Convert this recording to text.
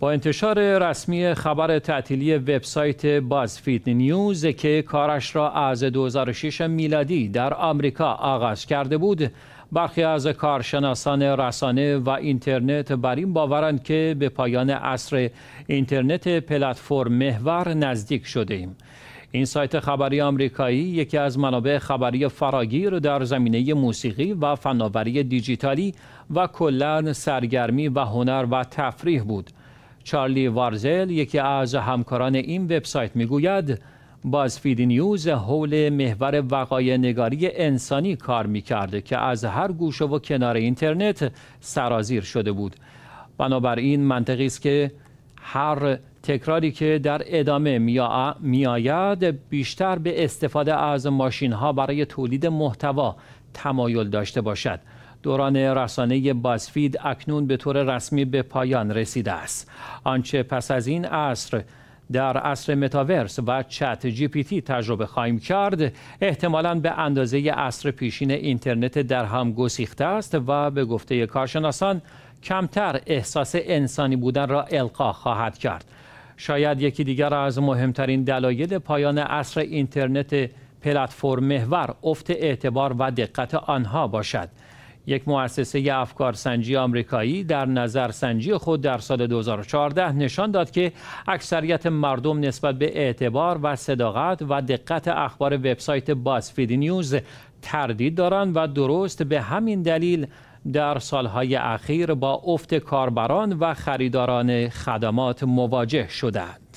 با انتشار رسمی خبر تعطیلی وبسایت بازفید نیوز که کارش را از 2006 میلادی در آمریکا آغاز کرده بود برخی از کارشناسان رسانه و اینترنت بر این باورند که به پایان عصر اینترنت پلتفرم محور نزدیک شده ایم. این سایت خبری آمریکایی یکی از منابع خبری فراگیر در زمینه موسیقی و فناوری دیجیتالی و کلا سرگرمی و هنر و تفریح بود چارلی وارزل یکی از همکاران این وبسایت میگوید بازفید نیوز حول محور وقای نگاری انسانی کار میکرد که از هر گوشه و کنار اینترنت سرازیر شده بود بنابراین منطقی است که هر تکراری که در ادامه میآید بیشتر به استفاده از ماشین ها برای تولید محتوا تمایل داشته باشد دوران رسانه بازفید اکنون به طور رسمی به پایان رسیده است. آنچه پس از این عصر در عصر متاورس و چت جی پی تی تجربه خواهیم کرد احتمالا به اندازه عصر پیشین اینترنت در هم گسیخته است و به گفته کارشناسان کمتر احساس انسانی بودن را القا خواهد کرد شاید یکی دیگر از مهمترین دلایل پایان عصر اینترنت پلتفرم محور افت اعتبار و دقت آنها باشد یک مؤسسه افکارسنجی آمریکایی در نظر سنجی خود در سال 2014 نشان داد که اکثریت مردم نسبت به اعتبار و صداقت و دقت اخبار وبسایت بازفید نیوز تردید دارند و درست به همین دلیل در سالهای اخیر با افت کاربران و خریداران خدمات مواجه شدند.